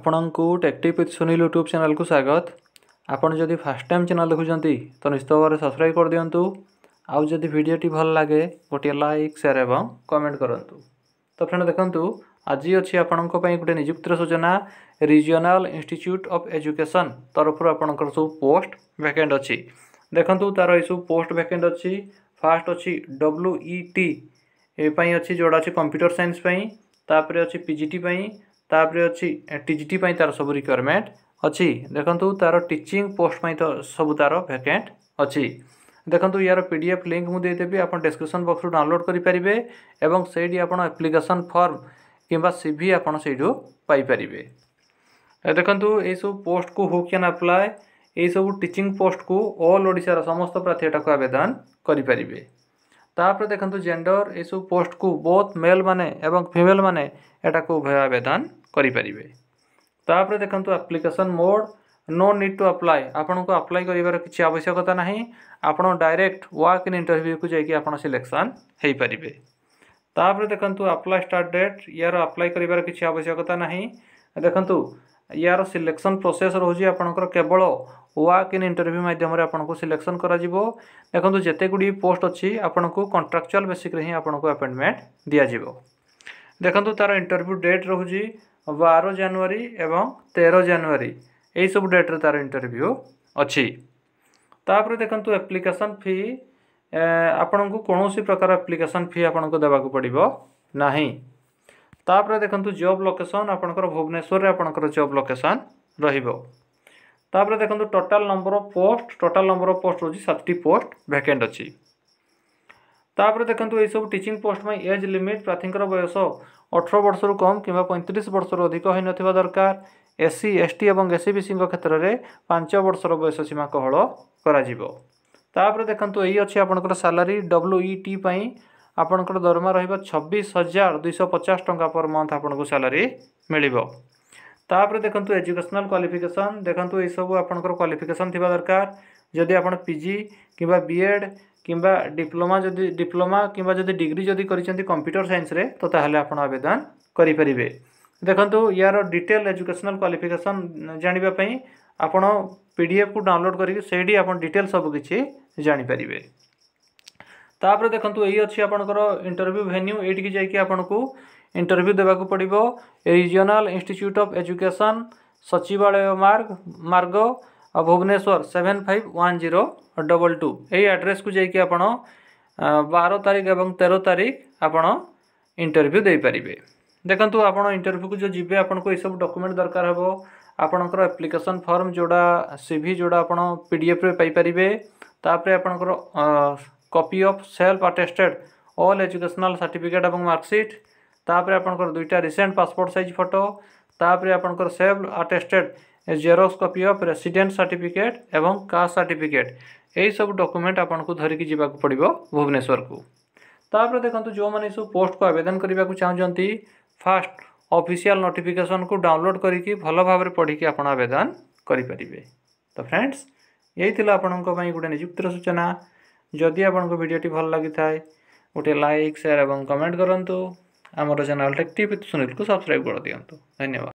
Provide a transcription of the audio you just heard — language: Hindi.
ଆପଣଙ୍କୁ ଟେକ୍ଟିଭ୍ ୱିଥ୍ ସୁନୀଲ ୟୁଟ୍ୟୁବ୍ ଚ୍ୟାନେଲ୍କୁ ସ୍ୱାଗତ ଆପଣ ଯଦି ଫାର୍ଷ୍ଟ ଟାଇମ୍ ଚ୍ୟାନେଲ୍ ଦେଖୁଛନ୍ତି ତ ନିଶ୍ଚିତ ଭାବରେ ସବସ୍କ୍ରାଇବ୍ କରିଦିଅନ୍ତୁ ଆଉ ଯଦି ଭିଡ଼ିଓଟି ଭଲ ଲାଗେ ଗୋଟିଏ ଲାଇକ୍ ସେୟାର୍ ଏବଂ କମେଣ୍ଟ କରନ୍ତୁ ତ ଫ୍ରେଣ୍ଡ ଦେଖନ୍ତୁ ଆଜି ଅଛି ଆପଣଙ୍କ ପାଇଁ ଗୋଟେ ନିଯୁକ୍ତିର ସୂଚନା ରିଜିଓନାଲ୍ ଇନଷ୍ଟିଚ୍ୟୁଟ୍ ଅଫ୍ ଏଜୁକେସନ୍ ତରଫରୁ ଆପଣଙ୍କର ସବୁ ପୋଷ୍ଟ ଭ୍ୟାକେଣ୍ଟ ଅଛି ଦେଖନ୍ତୁ ତା'ର ଏସବୁ ପୋଷ୍ଟ ଭ୍ୟାକେଣ୍ଟ ଅଛି ଫାର୍ଷ୍ଟ ଅଛି ଡବ୍ଲ୍ୟୁ ଇ ଟି ପାଇଁ ଅଛି ଯେଉଁଟା ଅଛି କମ୍ପ୍ୟୁଟର ସାଇନ୍ସ ପାଇଁ ତାପରେ ଅଛି ପିଜିଟି ପାଇଁ ତାପରେ ଅଛି ଟିଜିଟି ପାଇଁ ତାର ସବୁ ରିକ୍ୱାରମେଣ୍ଟ ଅଛି ଦେଖନ୍ତୁ ତାର ଟିଚିଂ ପୋଷ୍ଟ ପାଇଁ ସବୁ ତାର ଭ୍ୟାକେଣ୍ଟ ଅଛି ଦେଖନ୍ତୁ ୟାର ପି ଡି ଏଫ୍ ଲିଙ୍କ୍ ମୁଁ ଦେଇଦେବି ଆପଣ ଡେସ୍କ୍ରିପସନ୍ ବକ୍ସରୁ ଡାଉନଲୋଡ଼୍ କରିପାରିବେ ଏବଂ ସେଇଠି ଆପଣ ଆପ୍ଲିକେସନ୍ ଫର୍ମ କିମ୍ବା ସି ଭି ଆପଣ ସେଇଠୁ ପାଇପାରିବେ ଦେଖନ୍ତୁ ଏଇସବୁ ପୋଷ୍ଟକୁ ହୁ କ୍ୟାନ୍ ଆପ୍ଲାଏ ଏଇସବୁ ଟିଚିଂ ପୋଷ୍ଟକୁ ଅଲ୍ ଓଡ଼ିଶାର ସମସ୍ତ ପ୍ରାର୍ଥୀ ଏଟାକୁ ଆବେଦନ କରିପାରିବେ ତାପରେ ଦେଖନ୍ତୁ ଜେଣ୍ଡର ଏସବୁ ପୋଷ୍ଟକୁ ବହୁତ ମେଲ୍ ମାନେ ଏବଂ ଫିମେଲ୍ ମାନେ ଏଟାକୁ ଉଭୟ ଆବେଦନ करेंपर देखु application mode no need to apply आपको आप्लाय कर किसी आवश्यकता ना आपड़ डायरेक्ट वाक इन इंटरव्यू को जैक आप सिलेक्शन हो पारे तापर देखु आप्लाय स्टार्ट डेट यार आप्लाय कर किसी आवश्यकता ना देखु यार सिलेक्शन प्रोसेस रोज आपर केवल वाक इन इंटरव्यू मध्यम आपको सिलेक्शन कर देखो जिते गुड़ी पोस्ट अच्छी आपको कंट्राक्चुआल बेसिक्रे आपको आपइंटमेंट दिज्व देखो तार इंटरव्यू डेट रोज ବାର ଜାନୁଆରୀ ଏବଂ ତେର ଜାନୁଆରୀ ଏହିସବୁ ଡେଟ୍ରେ ତା'ର ଇଣ୍ଟରଭ୍ୟୁ ଅଛି ତା'ପରେ ଦେଖନ୍ତୁ ଆପ୍ଲିକେସନ୍ ଫି ଆପଣଙ୍କୁ କୌଣସି ପ୍ରକାର ଆପ୍ଲିକେସନ୍ ଫି ଆପଣଙ୍କୁ ଦେବାକୁ ପଡ଼ିବ ନାହିଁ ତା'ପରେ ଦେଖନ୍ତୁ ଜବ୍ ଲୋକେସନ୍ ଆପଣଙ୍କର ଭୁବନେଶ୍ୱରରେ ଆପଣଙ୍କର ଜବ୍ ଲୋକେସନ୍ ରହିବ ତା'ପରେ ଦେଖନ୍ତୁ total number of post total number of post ହେଉଛି ସାତଟି ପୋଷ୍ଟ ଭ୍ୟାକେଣ୍ଟ ଅଛି ତାପରେ ଦେଖନ୍ତୁ ଏହିସବୁ ଟିଚିଂ ପୋଷ୍ଟ ପାଇଁ ଏଜ୍ ଲିମିଟ୍ ପ୍ରାର୍ଥୀଙ୍କର ବୟସ ଅଠର ବର୍ଷରୁ କମ୍ କିମ୍ବା ପଇଁତିରିଶ ବର୍ଷରୁ ଅଧିକ ହୋଇନଥିବା ଦରକାର ଏସ୍ ସି ଏସ୍ ଟି ଏବଂ ଏସ୍ ସି ବି ସିଙ୍କ କ୍ଷେତ୍ରରେ ପାଞ୍ଚ ବର୍ଷର ବୟସ ସୀମା କୋହଳ କରାଯିବ ତାପରେ ଦେଖନ୍ତୁ ଏହି ଅଛି ଆପଣଙ୍କର ସାଲାରୀ ଡବ୍ଲୁ ଇ ଟି ପାଇଁ ଆପଣଙ୍କର ଦରମା ରହିବ ଛବିଶ ହଜାର ଦୁଇଶହ ପଚାଶ ଟଙ୍କା ପର୍ ମନ୍ଥ ଆପଣଙ୍କୁ ସାଲାରୀ ମିଳିବ तापर देखु एजुकेशनल क्वाफिकेसन देखु ये सब आपर क्वाफिकेसन थी दरकार जदि आप पिजी कि बीएड किंवा डिप्लोमा जब डिप्लोमा कि जब डिग्री कंप्यूटर करप्यूटर सैन्स तो आवेदन करेंगे देखते यार डिटेल एजुकेशनल क्वाफिकेसन जानवापी आप पी एफ को डाउनलोड करेटी आप डिटेल सबकि जापर तापर देखो ये अच्छी आपंकर इंटरव्यू भेन्यू ये जाकि आपको ଇଣ୍ଟରଭ୍ୟୁ ଦେବାକୁ ପଡ଼ିବ ରିଜିଓନାଲ୍ ଇନଷ୍ଟିଚ୍ୟୁଟ୍ ଅଫ୍ ଏଜୁକେସନ୍ ସଚିବାଳୟ ମାର୍ଗ ମାର୍ଗ Bhubaneswar seven five one zero double two ଏହି ଆଡ୍ରେସ୍କୁ ଯାଇକି ଆପଣ ବାର ତାରିଖ ଏବଂ ତେର ତାରିଖ ଆପଣ ଇଣ୍ଟରଭ୍ୟୁ ଦେଇପାରିବେ ଦେଖନ୍ତୁ ଆପଣ ଇଣ୍ଟରଭ୍ୟୁକୁ ଯେଉଁ ଯିବେ ଆପଣଙ୍କୁ ଏସବୁ ଡକୁମେଣ୍ଟ ଦରକାର ହେବ ଆପଣଙ୍କର ଆପ୍ଲିକେସନ୍ ଫର୍ମ ଯେଉଁଟା ସି ଭି ଯେଉଁଟା ଆପଣ ପି ଡି ଏଫ୍ରେ ପାଇପାରିବେ ତାପରେ ଆପଣଙ୍କର copy of self attested all educational certificate ଏବଂ ମାର୍କସିଟ୍ तापर आप दुईटा रिसेंट पासपोर्ट सैज फटो तापर आपर self attested xerox copy of resident certificate और कास्ट सार्टिफिकेट यही सब डक्यूमेंट आपको धरिकी जी पड़ो भुवनेश्वर को तापर देखो जो मैंने सब पोस्ट को आवेदन करने को चाहते फास्ट ऑफिशियल नोटिफिकेशन को डाउनलोड करके भल भाव पढ़ी आप आवेदन करेंगे तो फ्रेंड्स यही आपण गोटे निजुक्त सूचना जदि आपड़ोटी भल लगी गोटे लाइक सेयार और कमेंट करूँ ଆମର ଚ୍ୟାନେଲ୍ଟା ଟିପ୍ ସୁନିଲକୁ ସବସ୍କ୍ରାଇବ୍ କରିଦିଅନ୍ତୁ ଧନ୍ୟବାଦ